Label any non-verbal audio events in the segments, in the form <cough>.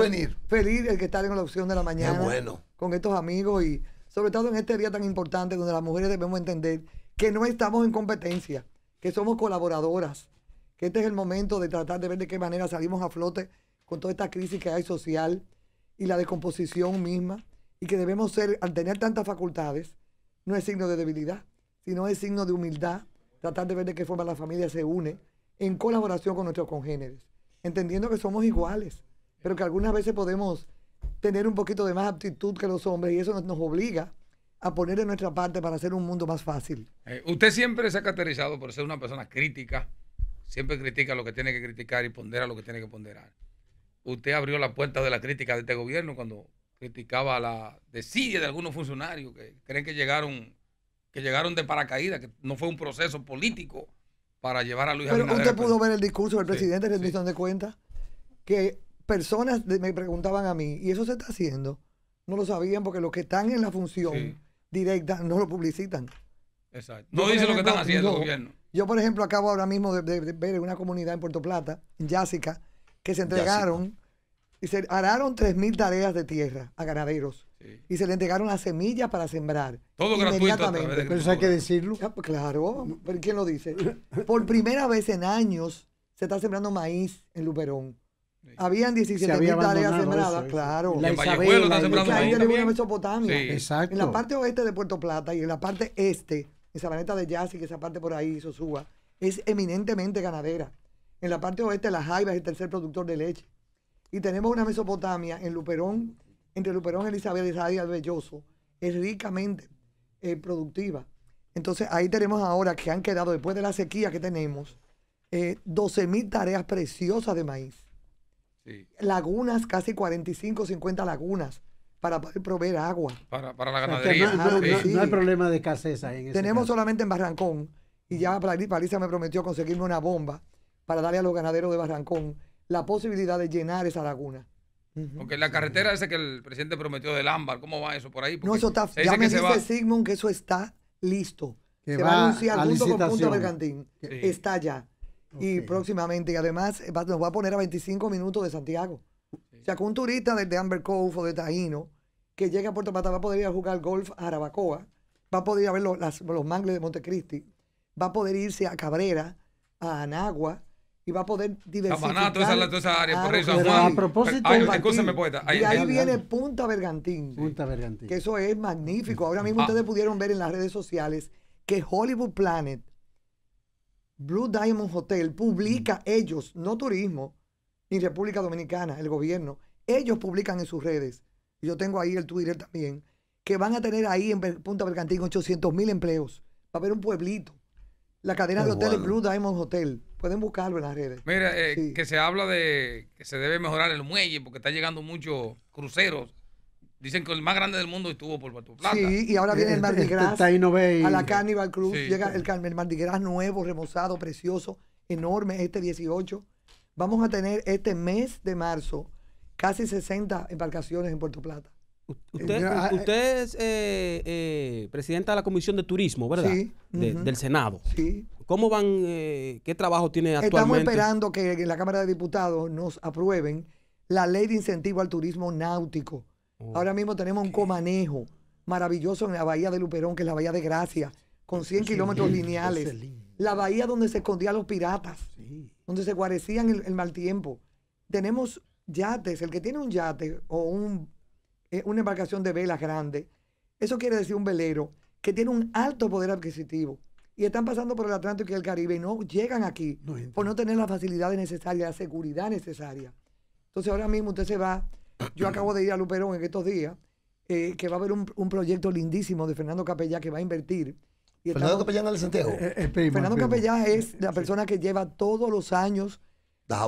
venir. Feliz el que estar en la opción de la mañana. Con estos amigos y sobre todo en este día tan importante donde las mujeres debemos entender que no estamos en competencia, que somos colaboradoras, que este es el momento de tratar de ver de qué manera salimos a flote con toda esta crisis que hay social y la descomposición misma y que debemos ser, al tener tantas facultades, no es signo de debilidad, sino es signo de humildad, tratar de ver de qué forma la familia se une en colaboración con nuestros congéneres, entendiendo que somos iguales, pero que algunas veces podemos tener un poquito de más aptitud que los hombres y eso nos, obliga a poner en nuestra parte para hacer un mundo más fácil. Eh, usted siempre se ha caracterizado por ser una persona crítica, siempre critica lo que tiene que criticar y pondera lo que tiene que ponderar. Usted abrió la puerta de la crítica de este gobierno cuando criticaba la desidia de algunos funcionarios que creen que llegaron que llegaron de paracaídas, que no fue un proceso político para llevar a Luis Pero usted pudo ver el discurso del presidente rendición de cuenta que personas me preguntaban a mí, ¿y eso se está haciendo? No lo sabían porque los que están en la función directa no lo publicitan. Exacto. No dicen lo que están haciendo yo, el gobierno. Yo, por ejemplo, acabo ahora mismo de, ver en una comunidad en Puerto Plata, en Yásica, que se entregaron y se araron 3.000 tareas de tierra a ganaderos. Y se le entregaron las semillas para sembrar. Todo inmediatamente. Pero hay que decirlo. Ah, pues claro, pero ¿quién lo dice? Por primera vez en años se está sembrando maíz en Luperón. Habían 17 tareas sembradas, claro. la Mesopotamia. En la parte oeste de Puerto Plata y en la parte este, esa planeta de Yasi, que esa parte por ahí, Sosúa, es eminentemente ganadera. En la parte oeste, La Jaiba es el tercer productor de leche. Y tenemos una Mesopotamia en Luperón, entre Luperón, Elizabeth y Isabel Belloso, es ricamente eh, productiva. Entonces ahí tenemos ahora que han quedado, después de la sequía que tenemos, eh, tareas preciosas de maíz Lagunas, casi 45, 50 lagunas para poder proveer agua. Para, la ganadería. no, hay problema de escasez ahí. Tenemos solamente en Barrancón, y ya Paliza me prometió conseguirme una bomba para darle a los ganaderos de Barrancón la posibilidad de llenar esa laguna. Porque la carretera esa que el presidente prometió del ámbar, ¿cómo va eso por ahí? no, eso está. ya me dice Sigmund que eso está listo. se va, a anunciar junto con Punto Bergantín, cantín. Está ya. Y próximamente, y además eh, nos va a poner a 25 minutos de Santiago. O sea, que un turista de Amber Cove o de Taino que llegue a Puerto Plata va a poder ir a jugar golf a Arabacoa, va a poder ir a ver los, mangles de Montecristi, va a poder irse a Cabrera, a Anagua, y va a poder diversificar. a propósito, de Ahí, ahí, viene Punta Bergantín. Punta Bergantín. Que eso es magnífico. Ahora mismo ah. ustedes pudieron ver en las redes sociales que Hollywood Planet Blue Diamond Hotel publica mm. ellos, no turismo, ni República Dominicana, el gobierno, ellos publican en sus redes, yo tengo ahí el Twitter también, que van a tener ahí en Punta Bergantín 800 mil empleos. Va a haber un pueblito. La cadena oh, de hoteles Blue Diamond Hotel. Pueden buscarlo en las redes. Mira, eh, que se habla de que se debe mejorar el muelle porque está llegando muchos cruceros Dicen que el más grande del mundo estuvo por Puerto plata. Sí, y ahora viene el eh, Mardi eh, a la Carnival Cruz, Llega el, el nuevo, remozado, precioso, enorme, este 18. Vamos a tener este mes de marzo casi 60 embarcaciones en Puerto Plata. Eh, usted, ah, es presidenta de la Comisión de Turismo, ¿verdad? Sí. Del Senado. Sí. ¿Cómo van? ¿Qué trabajo tiene actualmente? Estamos esperando que en la Cámara de Diputados nos aprueben la ley de incentivo al turismo náutico Ahora mismo tenemos un comanejo maravilloso en la bahía de Luperón, que es la bahía de Gracia, con 100 kilómetros lineales. la bahía donde se escondían los piratas, donde se guarecían el, mal tiempo. Tenemos yates, el que tiene un yate o eh, una embarcación de velas grande, eso quiere decir un velero que tiene un alto poder adquisitivo y están pasando por el Atlántico y el Caribe y no llegan aquí por no tener las facilidades necesarias, la seguridad necesaria. Entonces ahora mismo usted se va yo acabo de ir a Luperón en estos días, eh, que va a haber un, proyecto lindísimo de Fernando Capellá que va a invertir. Fernando Capellá en Sentejo? Fernando Capellá es la persona que lleva todos los años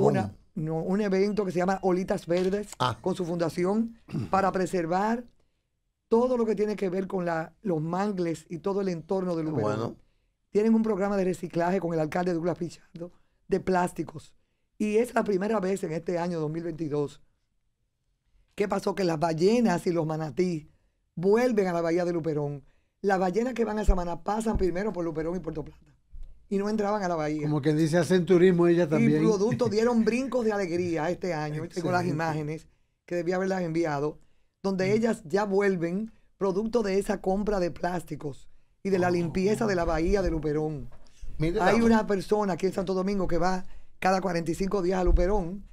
una, un evento que se llama Olitas Verdes ah. con su fundación para preservar todo lo que tiene que ver con la, los mangles y todo el entorno de Luperón. Bueno. Tienen un programa de reciclaje con el alcalde Douglas Pichardo de plásticos. Y es la primera vez en este año 2022 ¿Qué pasó? Que las ballenas y los manatí vuelven a la bahía de Luperón. Las ballenas que van a Samaná pasan primero por Luperón y Puerto Plata. Y no entraban a la bahía. Como que dice, hacen turismo ella también. Y productos <laughs> dieron brincos de alegría este año. Excelente. Tengo las imágenes que debía haberlas enviado, donde mm. ellas ya vuelven producto de esa compra de plásticos y de la oh. limpieza de la bahía de Luperón. Hay una persona aquí en Santo Domingo que va cada 45 días a Luperón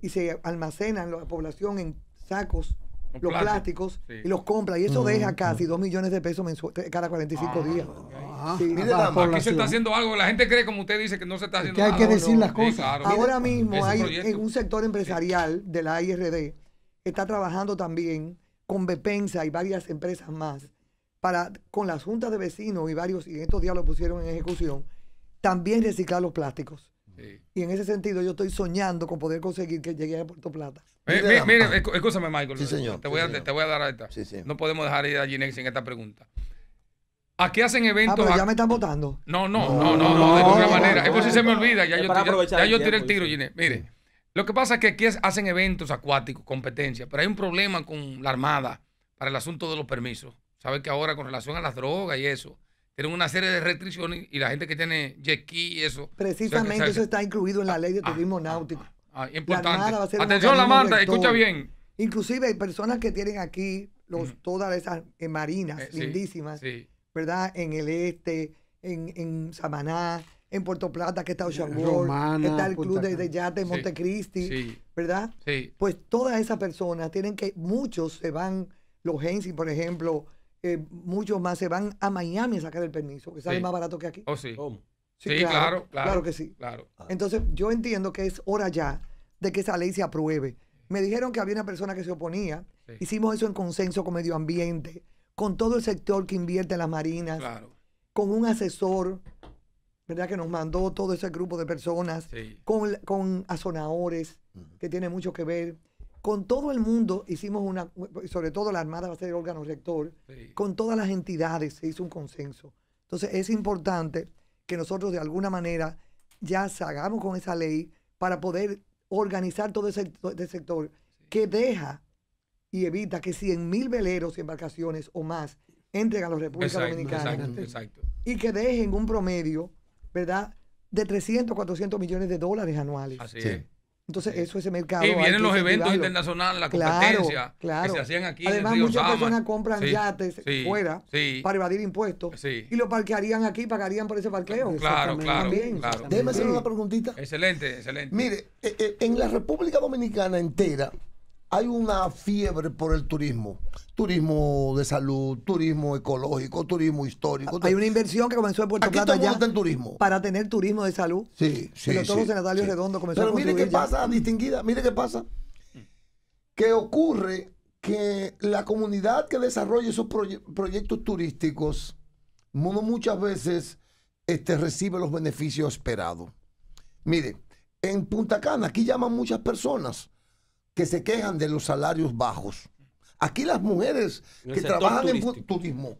y se almacenan la población en sacos, los plásticos, y los compra. Y eso mm. deja casi 2 millones de pesos cada 45 ah, días. Okay. Ah, se está haciendo algo. La gente cree, como usted dice, que no se está haciendo nada. que hay que decir las cosas. Ahora mismo hay en un sector empresarial de la IRD está trabajando también con Bepensa y varias empresas más, para, con las juntas de vecinos y varios, y estos días lo pusieron en ejecución, también reciclar los plásticos. Y en ese sentido yo estoy soñando con poder conseguir que llegue a Puerto Plata eh, mire, escúchame, Michael. Sí, señor. Te, voy, a, dar a esta. No podemos dejar ir a Ginex sin esta pregunta. Aquí hacen ah, eventos? ya me están votando. No, no, no, no, de ninguna manera. es por si se me olvida. Ya, yo, tiré el tiro, Ginex. Mire, lo que pasa es que aquí hacen eventos acuáticos, competencia, pero hay un problema con la Armada para el asunto de los permisos. Sabes que ahora con relación a las drogas y eso, tienen una serie de restricciones y la gente que tiene jet ski y eso. Precisamente eso está incluido en la ley de ah, ah, turismo náutico. Ah, Atención, la manda, escucha bien. Inclusive hay personas que tienen aquí todas esas eh, marinas eh, lindísimas, ¿verdad? En el este, en, Samaná, en Puerto Plata, que está Ocean que está el club de, de Yate Montecristi, ¿verdad? Pues todas esas personas tienen que, muchos se van, los Hensi, por ejemplo, eh, muchos más se van a Miami a sacar el permiso, que sale más barato que aquí. Oh, Sí, claro, claro, que sí. Ah. Entonces, yo entiendo que es hora ya de que esa ley se apruebe. Me dijeron que había una persona que se oponía. Hicimos eso en consenso con medio ambiente, con todo el sector que invierte en las marinas, claro. con un asesor, ¿verdad? Que nos mandó todo ese grupo de personas, con, con azonadores, que tiene mucho que ver. Con todo el mundo hicimos una, sobre todo la Armada va a ser el órgano rector, con todas las entidades se hizo un consenso. Entonces es importante que nosotros de alguna manera ya salgamos con esa ley para poder organizar todo ese, sector que deja y evita que 100 mil veleros y embarcaciones o más entren a la República Dominicana y que dejen un promedio, ¿verdad?, de 300, 400 millones de dólares anuales. Así es. Entonces, eso el mercado. Y vienen los eventos internacionales, la competencia claro, que se hacían aquí. Además, muchas personas compran yates fuera para evadir impuestos y lo parquearían aquí, pagarían por ese parqueo. Claro, claro. claro. Déjeme hacer una preguntita. Excelente, excelente. Mire, eh, eh, en la República Dominicana entera, hay una fiebre por el turismo. Turismo de salud, turismo ecológico, turismo histórico. Hay una inversión que comenzó en Puerto Plata ya en turismo. para tener turismo de salud. Sí, sí. Pero todo Pero mire qué pasa, distinguida, mire qué pasa. Que ocurre que la comunidad que desarrolla esos proyectos turísticos, muchas veces este, recibe los beneficios esperados. Mire, en Punta Cana, aquí llaman muchas personas que se quejan de los salarios bajos. Aquí las mujeres que trabajan en turismo,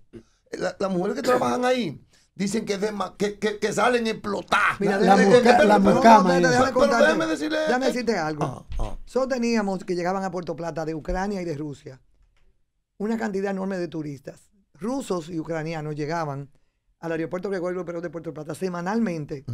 las mujeres que trabajan ahí, dicen que, de, que, que, salen explotadas. Mira, déjame decirle. decirte algo. Ah, ah. Solo teníamos que llegaban a Puerto Plata de Ucrania y de Rusia una cantidad enorme de turistas. Rusos y ucranianos llegaban al aeropuerto Gregorio de Puerto Plata semanalmente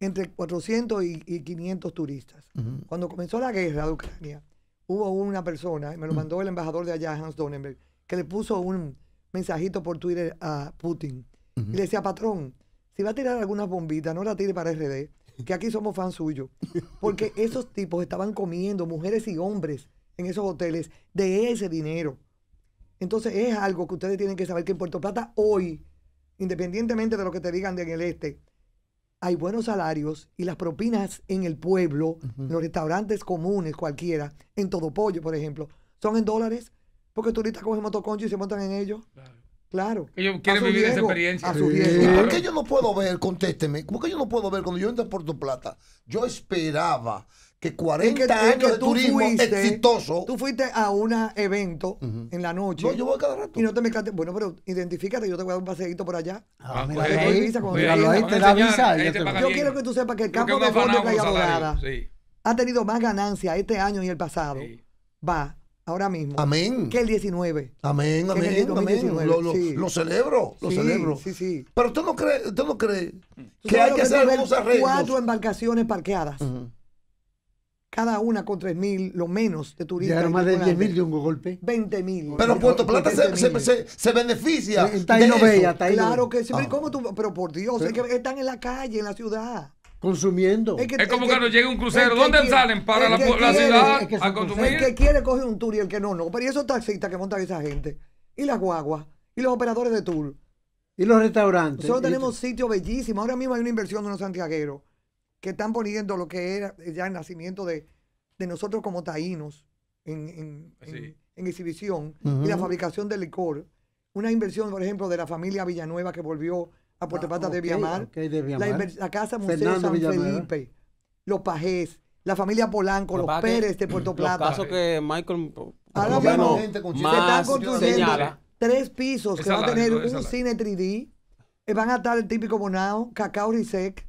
entre 400 y, 500 turistas. Cuando comenzó la guerra de Ucrania, hubo una persona, me lo mandó el embajador de allá, Hans Donenberg, que le puso un mensajito por Twitter a Putin. Y le decía, patrón, si va a tirar algunas bombitas, no la tire para RD, que aquí somos fan suyos. <laughs> Porque esos tipos estaban comiendo, mujeres y hombres, en esos hoteles, de ese dinero. Entonces es algo que ustedes tienen que saber que en Puerto Plata hoy, independientemente de lo que te digan de en el este, hay buenos salarios y las propinas en el pueblo, en los restaurantes comunes, cualquiera, en todo pollo, por ejemplo, son en dólares, porque turistas cogen motoconcho y se montan en ellos. Claro. Claro. Ellos quieren vivir esa experiencia. ¿Y por qué yo no puedo ver? Contésteme. ¿Por qué yo no puedo ver? Cuando yo entro a Puerto Plata, yo esperaba que 40 años de turismo exitoso. Tú fuiste a un evento en la noche. No, yo voy cada rato. Y no te mezclaste. Bueno, pero identifícate, yo te voy a dar un paseito por allá. Yo quiero que tú sepas que el campo de fondo de hay abogada ha tenido más ganancias este año y el pasado. Va. Ahora mismo. Amén. Que el 19. Amén, amén, Lo, celebro, lo celebro. Sí, sí. Pero usted no cree, usted no cree que hay que hacer algunos arreglos. Cuatro embarcaciones parqueadas cada una con 3 mil, lo menos de turistas. Llegaron más de 10 mil de un golpe. 20 mil. Pero Puerto Plata se, beneficia. de Claro que sí, ah. ¿cómo Pero por Dios, es que están en la calle, en la ciudad. Consumiendo. Es, como cuando llega un crucero. ¿Dónde salen? Para la, ciudad a consumir. El que quiere coge un tour y el que no, no. Pero y esos taxistas que montan esa gente. Y las guaguas. Y los operadores de tour. Y los restaurantes. Nosotros tenemos sitios bellísimos. Ahora mismo hay una inversión de unos santiagueros que están poniendo lo que era ya el nacimiento de, de nosotros como taínos en, en, exhibición y la fabricación de licor. Una inversión, por ejemplo, de la familia Villanueva que volvió a Puerto ah, Plata de Villamar La, Casa Museo de San Felipe, los Pajés, la familia Polanco, los, Pérez de Puerto Plata. Los que Michael... Ahora mismo se están construyendo tres pisos que va a tener un cine 3D. Eh, van a estar el típico Bonao, Cacao Risec,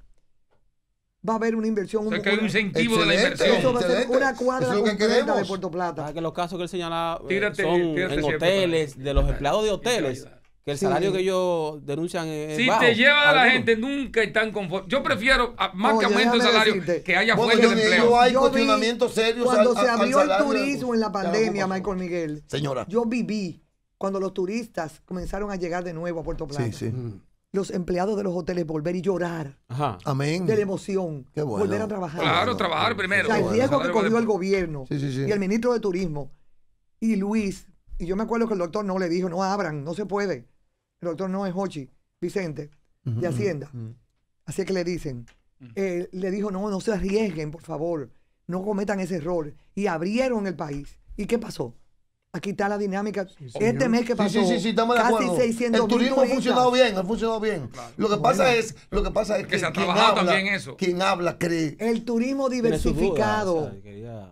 va a haber una inversión. O sea, un, que hay un incentivo de la inversión. Eso va a ser una cuadra de Puerto Plata. que los casos que él señalaba eh, son en hoteles, de los empleados de hoteles. Que el salario que ellos denuncian es. Si te lleva a la gente, nunca están conformes. Yo prefiero, más que aumento de salario, que haya fuente de empleo. Hay Cuando se abrió el turismo en la pandemia, Michael Miguel. Señora. Yo viví cuando los turistas comenzaron a llegar de nuevo a Puerto Plata. Sí, sí. Mm los empleados de los hoteles volver y llorar Ajá. Amén. de la emoción, Qué bueno. volver a trabajar. Claro, trabajar primero. el riesgo que corrió el gobierno y el ministro de Turismo y Luis, y yo me acuerdo que el doctor no le dijo, no abran, no se puede. El doctor no es Hochi, Vicente, de Hacienda. Así que le dicen, eh, le dijo, no, no se arriesguen, por favor, no cometan ese error. Y abrieron el país. ¿Y qué pasó? Aquí está la dinámica. este mes que pasó, sí, sí, estamos de casi acuerdo. El turismo ha funcionado bien, ha funcionado bien. Lo que pasa es, lo que pasa es que, se ha trabajado habla, también eso. Quien habla cree. El turismo diversificado,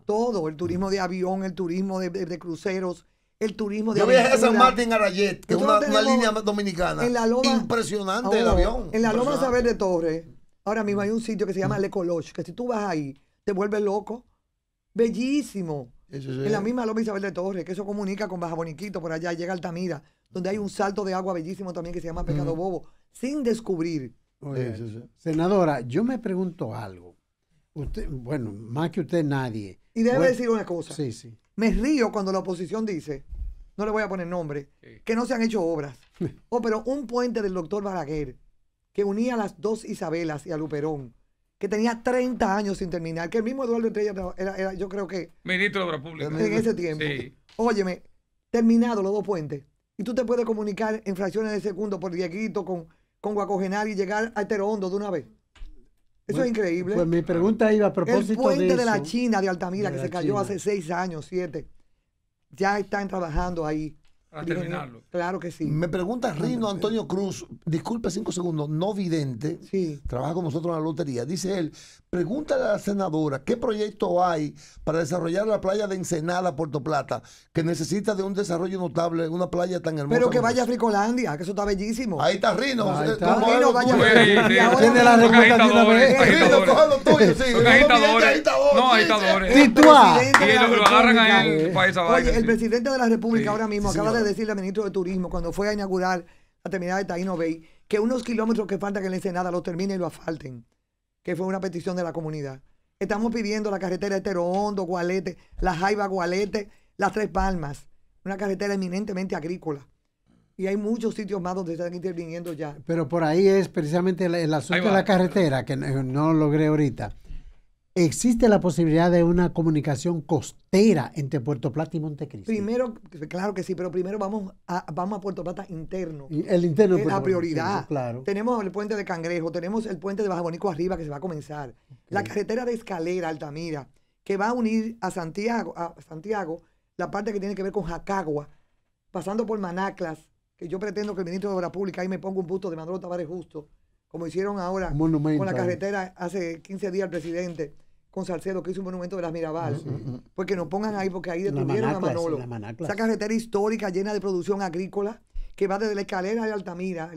todo, el turismo de avión, el turismo de, cruceros, el turismo de. Yo viajé a San Martín Arayet, que es una, una, línea dominicana. impresionante el oh, avión. En la Loma Saber de Torres, ahora mismo hay un sitio que se llama mm. Le Coloche, que si tú vas ahí, te vuelves loco. Bellísimo. Es En la misma Loma Isabel de Torres, que eso comunica con Baja Boniquito, por allá llega Altamira, donde hay un salto de agua bellísimo también que se llama Pecado Bobo, sin descubrir. senadora, yo me pregunto algo. Usted, bueno, más que usted nadie. Y debe decir una cosa. Sí, sí. Me río cuando la oposición dice, no le voy a poner nombre, que no se han hecho obras. <laughs> oh, pero un puente del doctor Balaguer que unía a las dos Isabelas y a Luperón que tenía 30 años sin terminar, que el mismo Eduardo Estrella era, era yo creo que... Ministro de Obras Públicas. En ese tiempo. Sí. Óyeme, terminado los dos puentes, y tú te puedes comunicar en fracciones de segundo por Dieguito con, con Guacogenar y llegar a Terondo de una vez. Eso es pues, increíble. Pues mi pregunta iba a propósito El puente de, la China, de Altamira, que se cayó hace 6 años, 7, Ya están trabajando ahí a terminarlo. claro que sí. Me pregunta Rino Antonio Cruz, disculpe cinco segundos, no vidente, sí. trabaja con nosotros en la lotería. Dice él, pregúntale a la senadora qué proyecto hay para desarrollar la playa de Ensenada, Puerto Plata, que necesita de un desarrollo notable, una playa tan hermosa. Pero que vaya a Fricolandia, que eso está bellísimo. Ahí está Rino. Eh, Rino, vaya a Tiene la respuesta de Rino, coge lo tuyo, sí. No, agitadores. lo agarran a él. el presidente de la República ahora mismo acaba de decirle al ministro de Turismo cuando fue a inaugurar la terminal de Taino Bay que unos kilómetros que falta que la Ensenada los termine y lo asfalten, que fue una petición de la comunidad. Estamos pidiendo la carretera de Hondo, Gualete, la Jaiba Gualete, las Tres Palmas, una carretera eminentemente agrícola. Y hay muchos sitios más donde están interviniendo ya. Pero por ahí es precisamente el, asunto de la carretera, que no logré ahorita. ¿Existe la posibilidad de una comunicación costera entre Puerto Plata y Montecristo? Primero, claro que sí, pero primero vamos a, vamos a Puerto Plata interno. el interno es la prioridad. claro. Tenemos el puente de Cangrejo, tenemos el puente de Bajabonico arriba que se va a comenzar. La carretera de Escalera, Altamira, que va a unir a Santiago, a Santiago la parte que tiene que ver con Jacagua, pasando por Manaclas, que yo pretendo que el ministro de Obra Pública, ahí me ponga un busto de Manolo Tavares Justo, como hicieron ahora con la carretera hace 15 días el presidente con Salcedo que hizo un monumento de las Mirabal. porque nos pongan ahí, porque ahí detuvieron a Manolo. Esa carretera histórica llena de producción agrícola que va desde la escalera de Altamira,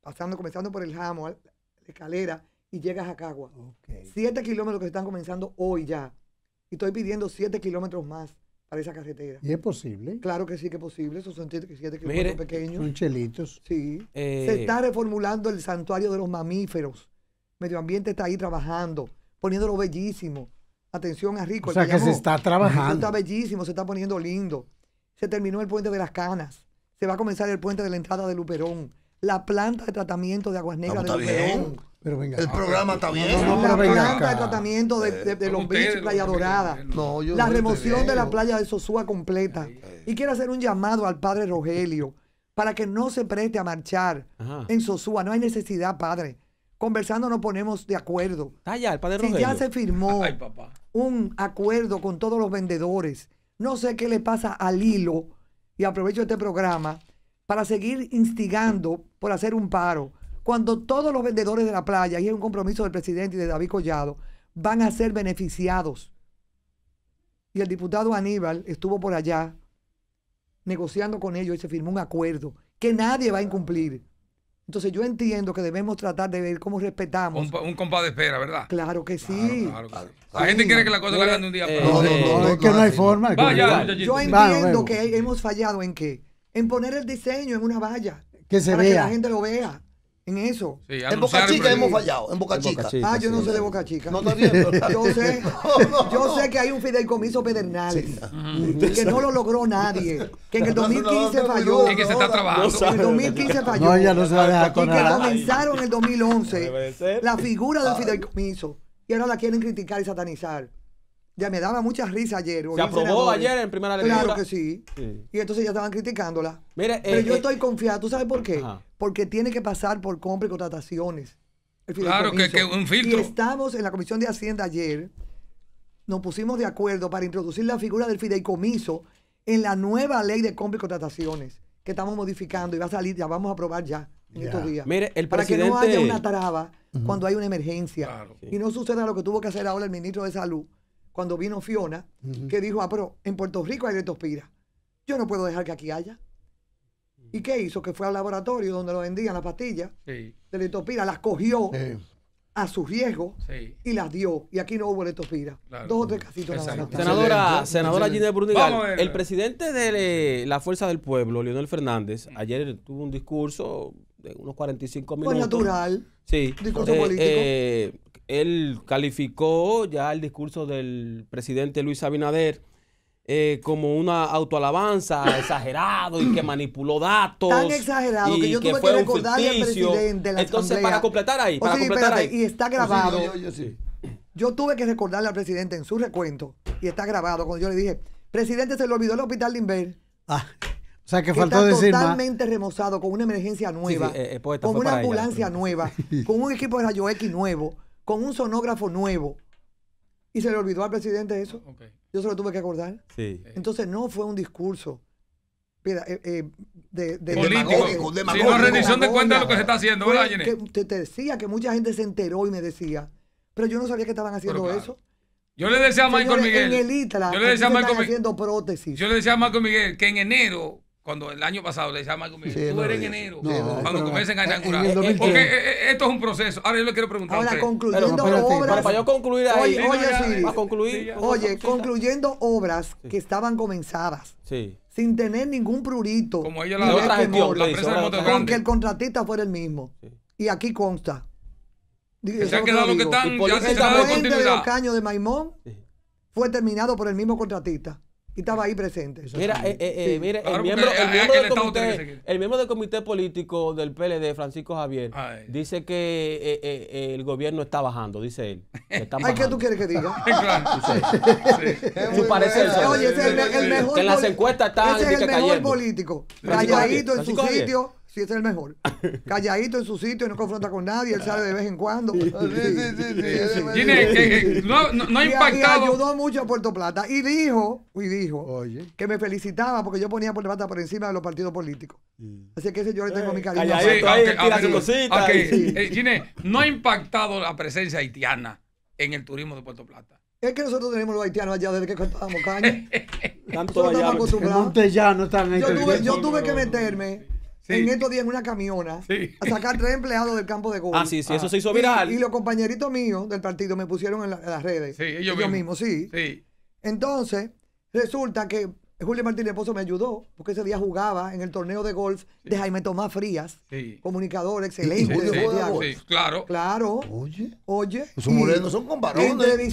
pasando, comenzando por el Jamo, la escalera, y llegas a Cagua. Okay. Siete kilómetros que se están comenzando hoy ya. Y estoy pidiendo siete kilómetros más para esa carretera. ¿Y es posible? Claro que sí que es posible. Esos son siete, kilómetros pequeños. Son eh, Se está reformulando el santuario de los mamíferos. Medio Ambiente está ahí trabajando poniéndolo bellísimo. Atención a Rico. O sea, que, se está trabajando. Está bellísimo, se está poniendo lindo. Se terminó el puente de las Canas. Se va a comenzar el puente de la entrada de Luperón. La planta de tratamiento de Aguas Negras de Luperón. el programa está bien. la planta de tratamiento de, eh, los beach, Playa Dorada. No, yo la remoción de la playa de Sosúa completa. Y quiero hacer un llamado al padre Rogelio para que no se preste a marchar en Sosúa. No hay necesidad, padre conversando nos ponemos de acuerdo. Ah, ya, el padre si ya se firmó un acuerdo con todos los vendedores, no sé qué le pasa al hilo, y aprovecho este programa para seguir instigando por hacer un paro, cuando todos los vendedores de la playa, y es un compromiso del presidente y de David Collado, van a ser beneficiados. Y el diputado Aníbal estuvo por allá negociando con ellos y se firmó un acuerdo que nadie va a incumplir. Entonces yo entiendo que debemos tratar de ver cómo respetamos. Un, compás de espera, ¿verdad? Claro que sí. La gente quiere que la cosa la hagan de un día No, eh, no, no, es que no hay forma. Vaya, yo entiendo que hemos fallado en qué? En poner el diseño en una valla. Que se vea. que la gente lo vea en eso. en Boca Chica hemos fallado. En Boca, Chica. Ah, yo no sé de Boca Chica. No yo sé, que hay un fideicomiso Pedernales pedernal que no lo logró nadie. Que en el 2015 falló. Y que se está trabajando. En el 2015 falló. y que comenzaron en el 2011 la figura del fideicomiso. Y ahora la quieren criticar y satanizar. Ya me daba mucha risa ayer. Se aprobó ayer en primera lectura. Claro que sí. Y entonces ya estaban criticándola. Pero eh, yo eh, estoy confiado. ¿Tú sabes por qué? Porque tiene que pasar por compra y contrataciones. claro, que, que, un filtro. Y estamos en la Comisión de Hacienda ayer. Nos pusimos de acuerdo para introducir la figura del fideicomiso en la nueva ley de compra y contrataciones que estamos modificando y va a salir, ya vamos a aprobar ya en estos días. Mire, el para que no haya una traba cuando hay una emergencia. Y no suceda lo que tuvo que hacer ahora el ministro de Salud, cuando vino Fiona, que dijo, ah, pero en Puerto Rico hay letospira. Yo no puedo dejar que aquí haya. Mm. ¿Y qué hizo? Que fue al laboratorio donde lo vendían las pastillas de letospira, las cogió a su riesgo y las dio. Y aquí no hubo letospira. Dos o tres casitos. más. Senadora, senadora Gina Brunigal, el presidente de eh, la Fuerza del Pueblo, Leonel Fernández, mm. ayer tuvo un discurso de unos 45 pues minutos. Fue natural. Sí. Discurso eh, político. Eh, él calificó ya el discurso del presidente Luis Abinader eh, como una autoalabanza <coughs> exagerado y que manipuló datos. Tan exagerado que yo tuve que, recordarle al presidente. La Entonces, para completar ahí, para completar ahí. Y está grabado. yo, tuve que recordarle al presidente en su recuento, y está grabado, cuando yo le dije, presidente, se le olvidó el hospital de Inver. Ah, o sea, que, faltó está totalmente remozado con una emergencia nueva, eh, eh, con una ambulancia nueva, <laughs> con un equipo de rayo X nuevo con un sonógrafo nuevo. Y se le olvidó al presidente eso. Yo se lo tuve que acordar. Sí. Eh. Entonces no fue un discurso. Eh, eh, de, de de rendición de cuentas de lo que se está haciendo, ¿verdad, Jenny? te, decía que mucha gente se enteró y me decía, pero yo no sabía que estaban haciendo eso. Yo le decía a Michael Miguel. yo le decía a Michael Miguel. Yo le decía a Michael Miguel que en enero cuando el año pasado le decía a mío, sí, tú eres en enero, cuando comiencen a inaugurar. porque e, e, esto es un proceso. Ahora yo le quiero preguntar. Ahora, a usted. concluyendo obras. Para, yo concluir ahí. Oye, oye, concluir, oye concluyendo obras que estaban comenzadas. Sin tener ningún prurito. Como ella la, la empresa de Con que el contratista fuera el mismo. Y aquí consta. se ha quedado lo que están. Ya se de los caños de Maimón fue terminado por el mismo contratista y estaba ahí presente. Mira, eh, eh, eh el, miembro, el, miembro del comité, el, miembro, del comité, político del PLD, Francisco Javier, dice que eh, eh, el gobierno está bajando, dice él. <laughs> Ay, ¿qué tú quieres que diga? Su parecer. es el, mejor. Que en las encuestas está. Ese es el mejor político. rayadito en su sitio. Sí, es el mejor calladito en su sitio y no confronta con nadie, él sale de vez en cuando. Sí, sí, no, ha impactado. Y ayudó mucho a Puerto Plata y dijo, y dijo Oye. que me felicitaba porque yo ponía Puerto Plata por encima de los partidos políticos. Así que ese yo le tengo eh, mi cariño. Gine, no ha impactado la presencia haitiana en el turismo de Puerto Plata. Es que nosotros tenemos los haitianos allá desde que cortábamos caña. <laughs> yo tuve que meterme en estos días en una camiona a sacar tres empleados del campo de golf Ah, sí, eso se hizo viral. Y, los compañeritos míos del partido me pusieron en, las redes. Sí, ellos, sí. Entonces, resulta que Julio Martínez Pozo me ayudó, porque ese día jugaba en el torneo de golf de Jaime Tomás Frías, comunicador excelente. claro. Claro. Oye. Oye. sus son no son comparones.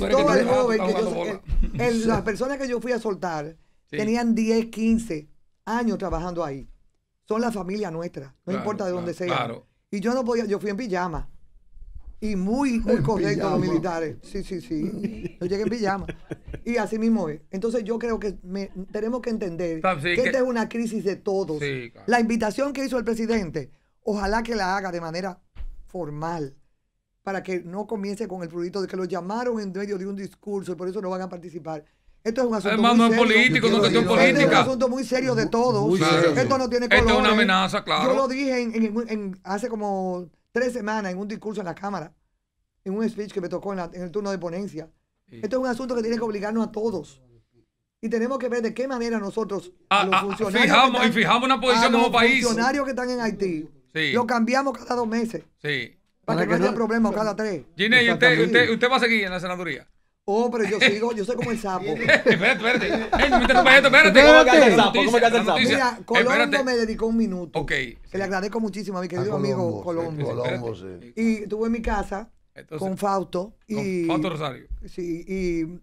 las personas que yo fui a soltar tenían 10, 15 años trabajando ahí son la familia nuestra, no importa de dónde sea. Y yo no podía, yo fui en pijama. Y muy, <laughs> muy correcto los militares. Sí, sí, sí. Yo llegué en pijama. Y así mismo Entonces yo creo que tenemos que entender que, esta es una crisis de todos. la invitación que hizo el presidente, ojalá que la haga de manera formal para que no comience con el prurito de que lo llamaron en medio de un discurso y por eso no van a participar. Esto es un asunto muy no serio. es político, no política. es un asunto muy serio de todos. Esto no tiene color. Esto es una amenaza, claro. Yo lo dije en, hace como tres semanas en un discurso en la Cámara, en un speech que me tocó en, el turno de ponencia. Esto es un asunto que tiene que obligarnos a todos. Y tenemos que ver de qué manera nosotros, ah, los ah, funcionarios. Fijamos, y fijamos una posición como país. Los funcionarios que están en Haití. yo Lo cambiamos cada dos meses. Sí. Para, que, no haya problemas cada tres. Gine, usted, usted, usted va a seguir en la senaduría. Oh, pero yo sigo, yo soy como el sapo. <laughs> espérate, espérate. espérate. ¿Cómo me el sapo? ¿Cómo el sapo? Mira, Colombo me dedicó un minuto. Ok. Que le agradezco muchísimo a mi querido amigo Colombo. Colombo, sí. Y estuve en mi casa con Fausto. Y, Fausto Rosario. Sí, y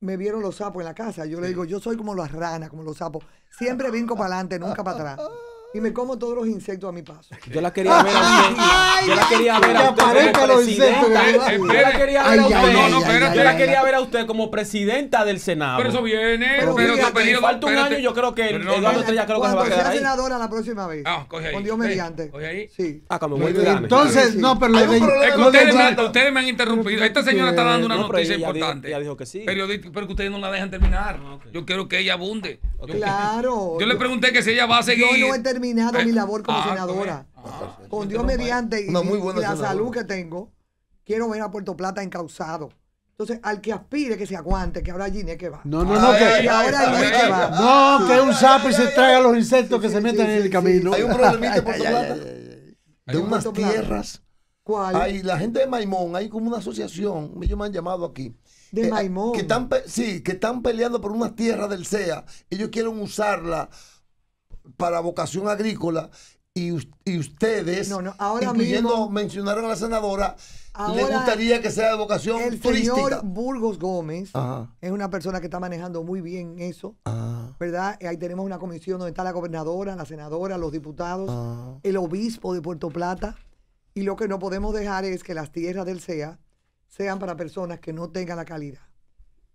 me vieron los sapos en la casa. Yo le digo, yo soy como las ranas, como los sapos. Siempre vinco para adelante, nunca para atrás y me como todos los insectos a mi paso. Yo la quería ver a Yo la quería ver a usted como presidenta. Yo la quería ver a usted. Yo la quería ver a usted como presidenta del Senado. Pero eso viene. Pero, pero, falta un año yo creo que Eduardo Estrella creo que se va a quedar ahí. senadora la próxima vez. Ah, coge Con Dios mediante. Coge ahí. Sí. Ah, como muy Entonces, no, pero ustedes me han interrumpido. Esta señora está dando una noticia importante. Ella dijo que sí. pero que ustedes no la dejan terminar. Ah, yo quiero que ella abunde. Claro. Yo le pregunté que si ella va a seguir terminado eh, mi labor como ah, senadora. Ah, Con Dios mediante y, la salud que tengo, quiero ver a Puerto Plata encausado. Entonces, al que aspire, que se aguante, que ahora allí es que va. No, no, ah, no, que, ahora que va. No, que un sapo y se traiga los insectos que se meten en el camino. Hay un problemita en Puerto Plata. De unas tierras. ¿Cuál? Hay la gente de Maimón, hay como una asociación, ellos me han llamado aquí. De eh, Maimón. Que están, sí, que están peleando por unas tierras del CEA. Ellos quieren usarla para vocación agrícola y, ustedes, no, ahora incluyendo mencionaron a la senadora, le gustaría que sea de vocación el señor Burgos Gómez es una persona que está manejando muy bien eso, ah. ¿verdad? Ahí tenemos una comisión donde está la gobernadora, la senadora, los diputados, ah. el obispo de Puerto Plata, y lo que no podemos dejar es que las tierras del sea sean para personas que no tengan la calidad.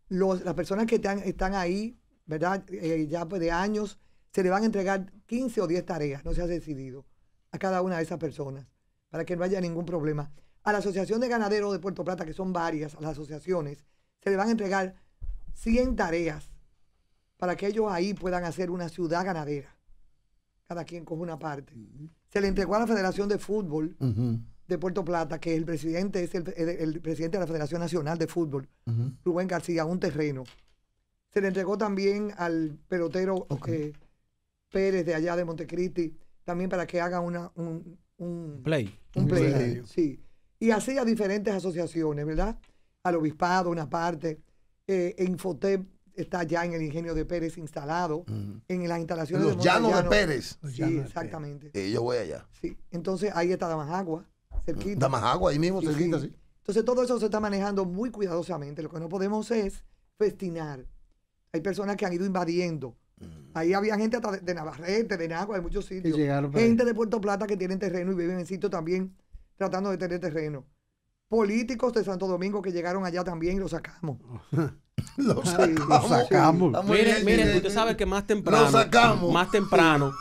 las personas que están, ahí, ¿verdad? Eh, ya pues, de años se le van a entregar 15 o 10 tareas, no se ha decidido, a cada una de esas personas, para que no haya ningún problema. A la Asociación de Ganaderos de Puerto Plata, que son varias las asociaciones, se le van a entregar 100 tareas para que ellos ahí puedan hacer una ciudad ganadera. Cada quien coge una parte. Se le entregó a la Federación de Fútbol de Puerto Plata, que el presidente es el, presidente de la Federación Nacional de Fútbol, Rubén García, un terreno. Se le entregó también al pelotero eh, Pérez de allá de Montecristi, también para que haga una, un, play. Un play, Sí. Y así a diferentes asociaciones, ¿verdad? Al obispado, una parte. Eh, Infotep está ya en el ingenio de Pérez instalado, en las instalaciones Los llanos de Pérez. sí, exactamente. Y eh, yo voy allá. Sí, entonces ahí está agua cerquita. agua ahí mismo, cerquita, sí. Entonces todo eso se está manejando muy cuidadosamente. Lo que no podemos es festinar. Hay personas que han ido invadiendo Mm. Ahí había gente de Navarrete, de Naco, de muchos sitios. Gente de Puerto Plata que tienen terreno y viven en sitio también tratando de tener terreno. Políticos de Santo Domingo que llegaron allá también y lo sacamos. <laughs> lo sacamos. Miren, miren, usted sabe que más temprano, más temprano,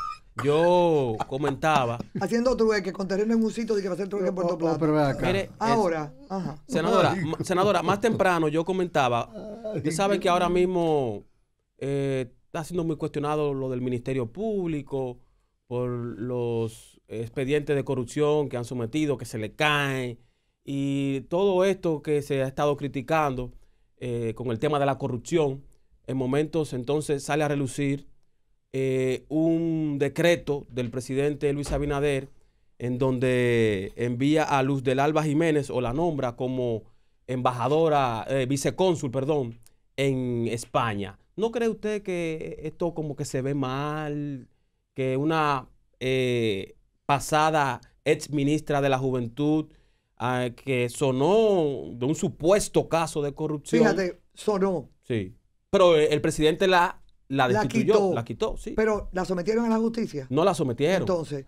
yo comentaba. Haciendo trueque con terreno en un sitio de que va a hacer en Puerto oh, oh, Plata. Mire, ahora, ajá. Senadora, senadora, más temprano yo comentaba. Usted sabe que ahora mismo eh, está siendo muy cuestionado lo del Ministerio Público, por los expedientes de corrupción que han sometido, que se le caen, y todo esto que se ha estado criticando eh, con el tema de la corrupción, en momentos entonces sale a relucir eh, un decreto del presidente Luis Abinader en donde envía a Luz del Alba Jiménez o la nombra como embajadora, eh, vicecónsul, perdón, en España. ¿No cree usted que esto como que se ve mal? Que una eh, pasada ex ministra de la Juventud ah, que sonó de un supuesto caso de corrupción. Fíjate, sonó. Sí. Pero eh, el presidente la, la destituyó, quitó. La quitó sí. Pero la sometieron a la justicia. No la sometieron. Entonces.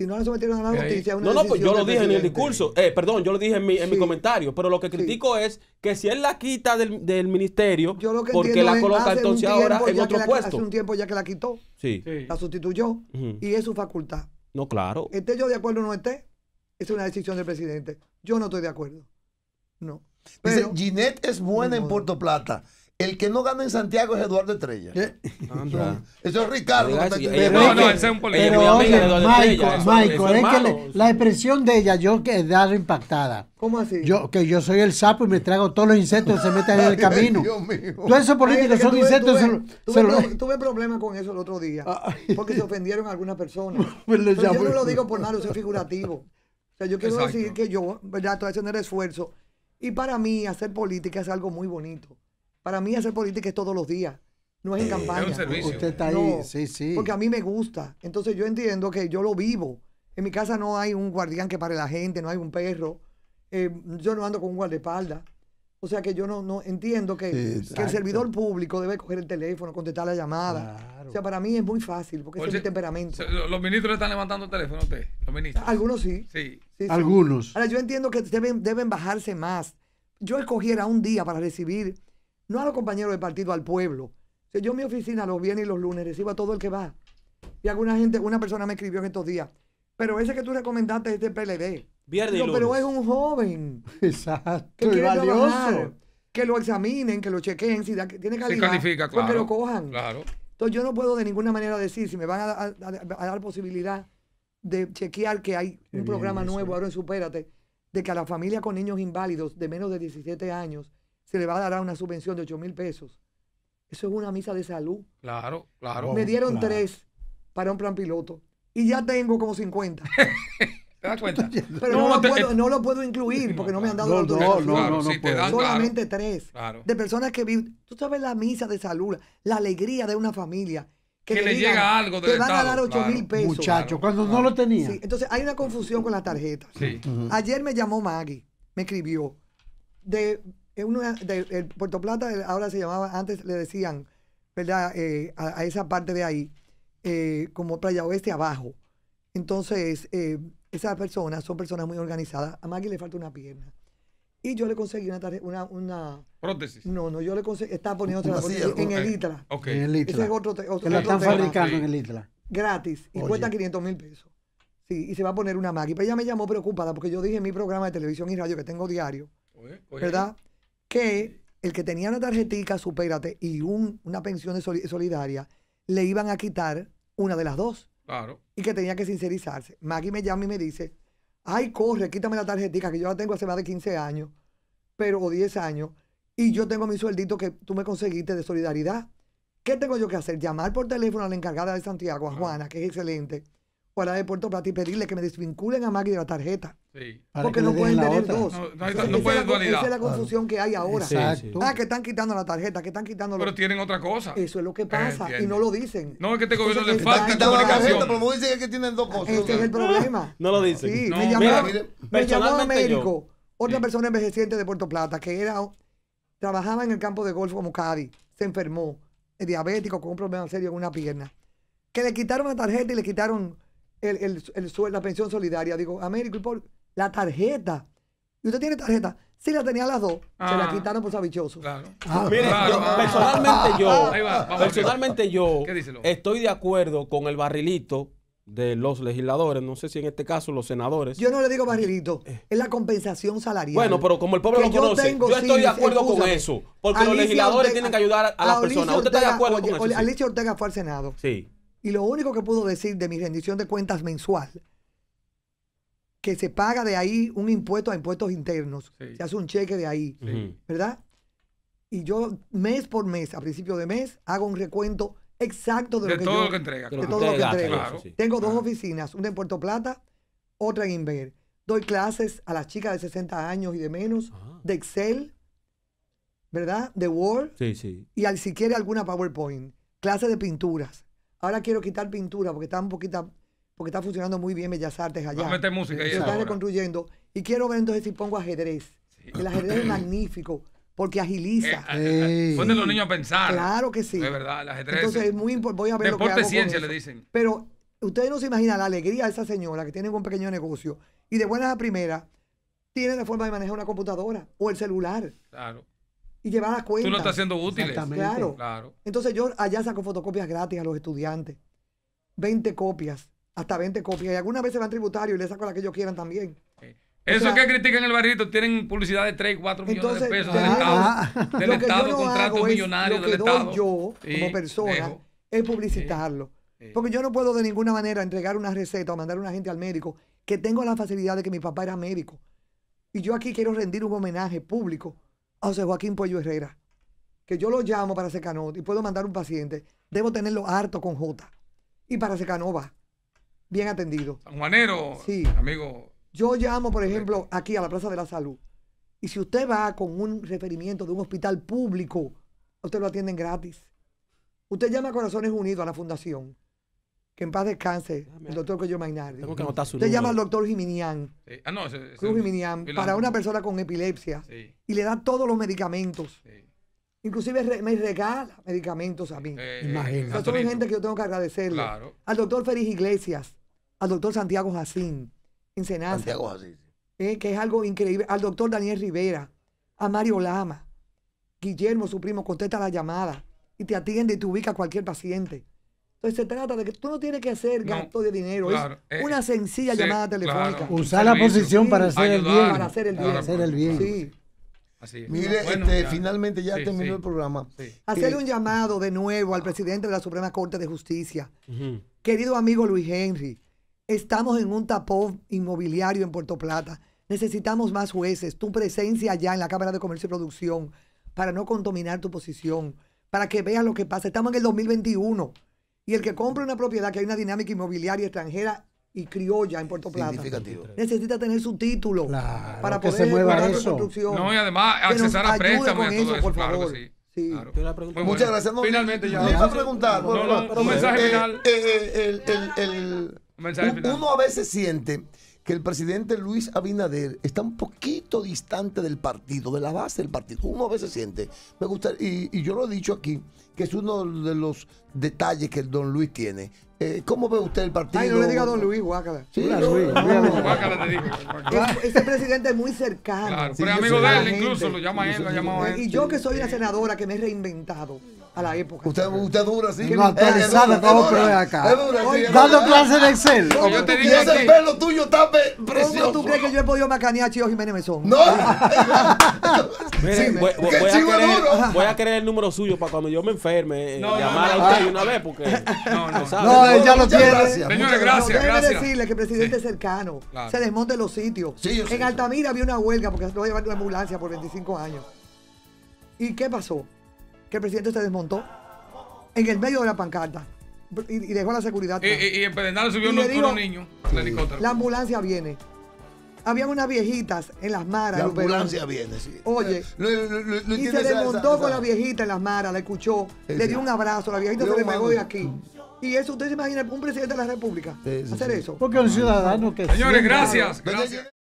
Si no la sometieron a la justicia, No, no, pues yo lo dije en el discurso. Eh, perdón, yo lo dije en mi, comentario. Pero lo que critico es que si él la quita del, ministerio, porque la coloca entonces ahora en otro puesto. Hace un tiempo ya que la quitó. Sí. La sustituyó. Y es su facultad. No, claro. Esté yo de acuerdo o no esté, es una decisión del presidente. Yo no estoy de acuerdo. No. Pero, Ginette es buena en Puerto Plata. El que no gana en Santiago es Eduardo Estrella. Eso es Ricardo. no, no, ese es un político. Pero, oye, Michael, Michael es, que la expresión de ella, yo quedé impactada. ¿Cómo así? Yo, que yo soy el sapo y me trago todos los insectos que se meten en el <laughs> camino. Dios mío. Todos esos políticos son tuve, insectos. Tuve, tuve, problemas con eso el otro día. Porque se ofendieron a algunas personas. <laughs> yo no lo digo por nada, eso es figurativo. O sea, yo quiero decir que yo, ¿verdad? Estoy haciendo el esfuerzo. Y para mí, hacer política es algo muy bonito para mí hacer política es todos los días. No es en campaña. Es un servicio. Usted está ahí, sí, sí. Porque a mí me gusta. Entonces yo entiendo que yo lo vivo. En mi casa no hay un guardián que pare la gente, no hay un perro. Eh, yo no ando con un guardaespaldas. O sea que yo no, no entiendo que, el servidor público debe coger el teléfono, contestar la llamada. O sea, para mí es muy fácil, porque es temperamento. ¿Los ministros están levantando el teléfono a usted? ¿Los ministros? Algunos sí. Sí. Algunos. Ahora, yo entiendo que deben, deben bajarse más. Yo escogiera un día para recibir no a los compañeros de partido, al pueblo. yo en mi oficina los viernes y los lunes recibo a todo el que va. Y alguna gente, una persona me escribió en estos días, pero ese que tú recomendaste es del PLD. Viernes Pero es un joven. Exacto. Que valioso. que lo examinen, que lo chequen, si tiene califica, claro. Pues, que lo cojan. Claro. Entonces yo no puedo de ninguna manera decir si me van a, dar posibilidad de chequear que hay un programa nuevo, eh. ahora en Supérate, de que a la familia con niños inválidos de menos de 17 años se le va a dar una subvención de 8 mil pesos. Eso es una misa de salud. Claro, claro. Me dieron tres para un plan piloto y ya tengo como 50. <laughs> ¿Te das cuenta? <laughs> Pero no, lo, puedo, incluir porque no, me han dado los dos. No, no, no, Solamente tres. De personas que viven. Tú sabes la misa de salud, la alegría de una familia. Que, que le, llega algo de Te van a dar 8 mil pesos. Muchachos, cuando no lo tenía. entonces hay una confusión con las tarjetas. Ayer me llamó Maggie, me escribió. De el Puerto Plata ahora se llamaba, antes le decían, ¿verdad? Eh, a, esa parte de ahí, eh, como Playa Oeste abajo. Entonces, eh, esas personas son personas muy organizadas. A Maggie le falta una pierna. Y yo le conseguí una una, prótesis. No, no, yo le conseguí, está poniendo otra en, el ITLA. Ok, En el ITLA. Ese es otro, otro, están fabricando en el ITLA. Gratis. Y cuesta 500 mil pesos. Sí, y se va a poner una Maggie. Pero ella me llamó preocupada porque yo dije en mi programa de televisión y radio que tengo diario, ¿verdad? que el que tenía una tarjetita, supérate, y una pensión solidaria, le iban a quitar una de las dos. Claro. Y que tenía que sincerizarse. Maggie me llama y me dice, ay, corre, quítame la tarjetita, que yo la tengo hace más de 15 años, pero o 10 años, y yo tengo mi sueldito que tú me conseguiste de solidaridad. ¿Qué tengo yo que hacer? Llamar por teléfono a la encargada de Santiago, a Juana, que es excelente para de Puerto Plata y pedirle que me desvinculen a Maggie de la tarjeta. Porque no pueden tener dos. No, dualidad. Esa es la confusión que hay ahora. Ah, que están quitando la tarjeta, que están quitando. Pero tienen otra cosa. Eso es lo que eh, pasa y no lo dicen. No, es que este gobierno le falta tarjeta, Pero como dicen que tienen dos cosas. Ese es el problema. <laughs> No lo dicen. Sí, me llamó, me llamó a Américo, otra persona envejeciente de Puerto Plata, que era trabajaba en el campo de golf como Cádiz, se enfermó, es diabético, con un problema serio en una pierna. Que le quitaron la tarjeta y le quitaron el, el, el, la pensión solidaria. Digo, Américo, por la tarjeta. Y usted tiene tarjeta. Sí, la tenía las dos. se la ah. quitaron por sabichoso. Claro. Ah. Mire, ah. personalmente yo, personalmente yo estoy de acuerdo con el barrilito de los legisladores, no sé si en este caso los senadores. Yo no le digo barrilito, eh. es la compensación salarial. Bueno, pero como el pueblo lo conoce, yo, estoy de acuerdo con eso, porque los legisladores tienen que ayudar a, las personas. ¿Usted está de acuerdo con eso? Alicia Ortega fue al Senado. Sí. Y lo único que puedo decir de mi rendición de cuentas mensual, que se paga de ahí un impuesto a impuestos internos, se hace un cheque de ahí, ¿verdad? Y yo mes por mes, a principio de mes, hago un recuento exacto de, lo que todo lo que entrega. De todo lo que entrega. Tengo dos oficinas, una en Puerto Plata, otra en Inver. Doy clases a las chicas de 60 años y de menos, ah. de Excel, ¿verdad? De Word. Sí, sí. Y al si quiere alguna PowerPoint. Clases de pinturas. Ahora quiero quitar pintura porque está un poquito, porque está funcionando muy bien Bellas Artes allá. Vamos a música ahí. Se está reconstruyendo. Y quiero ver entonces si pongo ajedrez. El ajedrez es magnífico porque agiliza. Eh, eh, eh, ponen los niños a pensar. Claro que sí. Es verdad, el ajedrez. Entonces es muy importante. Voy a ver lo que hago ciencia le dicen. Pero ustedes no se imaginan la alegría de esa señora que tiene un pequeño negocio y de buenas a primera tiene la forma de manejar una computadora o el celular. Claro y llevar a cuenta. Tú no estás haciendo útil. Claro. Entonces yo allá saco fotocopias gratis a los estudiantes. 20 copias, hasta 20 copias. Y algunas veces van tributarios y les saco la que ellos quieran también. Eso que critican el barrito tienen publicidad de 3, 4 millones de pesos del Estado. Del Estado, contratos Lo del Estado. Yo, como persona, es publicitarlo. Porque yo no puedo de ninguna manera entregar una receta o mandar a una gente al médico que tengo la facilidad de que mi papá era médico. Y yo aquí quiero rendir un homenaje público o José Joaquín Pollo Herrera, que yo lo llamo para Secanova y puedo mandar un paciente, debo tenerlo harto con J. Y para secanova Bien atendido. San Juanero, amigo. Yo llamo, por ejemplo, aquí a la Plaza de la Salud. Y si usted va con un referimiento de un hospital público, usted lo atienden gratis. Usted llama a Corazones Unidos, a la fundación que en paz descanse, el doctor Coyo Mainardi. Tengo que llama al doctor Jiminián. Eh, ah, no, ese, Cruz Jiminián, para una persona con epilepsia. Y le da todos los medicamentos. Inclusive me regala medicamentos a mí. Eh, Imagínate. son gente que yo tengo que agradecerle. Al doctor Félix Iglesias, al doctor Santiago Jacín, en Santiago Jacín. Eh, que es algo increíble. Al doctor Daniel Rivera, a Mario Lama. Guillermo, su primo, contesta la llamada y te atiende y te ubica cualquier paciente. Entonces se trata de que tú no tienes que hacer gasto de dinero, es eh, una sencilla llamada telefónica. Usar la posición para, hacer el bien, para hacer el bien. Para hacer el bien. Sí. Así Mire, este, finalmente ya terminó el programa. Hacerle eh, un llamado de nuevo al presidente de la Suprema Corte de Justicia. Querido amigo Luis Henry, estamos en un tapón inmobiliario en Puerto Plata. Necesitamos más jueces, tu presencia allá en la Cámara de Comercio y Producción para no contaminar tu posición, para que veas lo que pasa. Estamos en el 2021 y el que compra una propiedad, que hay una dinámica inmobiliaria extranjera y criolla en Puerto Plata. Necesita tener su título para poder que la Construcción. No, y además accesar a préstamos y todo eso, por favor. Sí. Muchas gracias. Finalmente ya. Le iba a preguntar. un mensaje final. Uno a veces siente el presidente Luis Abinader está un poquito distante del partido, de la base del partido. Uno a veces siente, me gusta, y, yo lo he dicho aquí, que es uno de los detalles que el don Luis tiene. Eh, ¿Cómo ve usted el partido? Ay, no le diga a don Luis, guácala. Sí, Ese, presidente es muy cercano. Claro, pero amigo de él, incluso lo llama él, lo él. Y yo que soy la senadora que me he reinventado a la época. Usted, usted dura así. No eh, actualizada, acá. Dando clases de Excel. yo te y ese pelo tuyo está precioso. ¿Tú crees que yo he podido macanear a Jiménez Mesón? No. <laughs> voy, a querer, voy, a querer, el número suyo para cuando yo me enferme eh, no, llamar no, a usted ah. una vez porque <laughs> no, no, no, ya lo tiene. Gracias, Señores, gracias, gracias. decirle que el presidente cercano se desmonte los sitios. Sí, en Altamira había una huelga porque no llevaron una ambulancia por 25 años. ¿Y qué pasó? que el presidente se desmontó en el medio de la pancarta y, dejó dejó la seguridad. Eh, eh, y, en y pedernal subió un niño. niños helicóptero. La ambulancia viene. Habían unas viejitas en las maras. La ambulancia viene, sí. Oye, lo, eh, y se desmontó con la viejita en las maras, la escuchó, le dio un abrazo, la viejita se le pegó de aquí. Y eso, ¿ustedes se imagina un presidente de la República hacer eso? Porque un ciudadano que... Señores, gracias. gracias.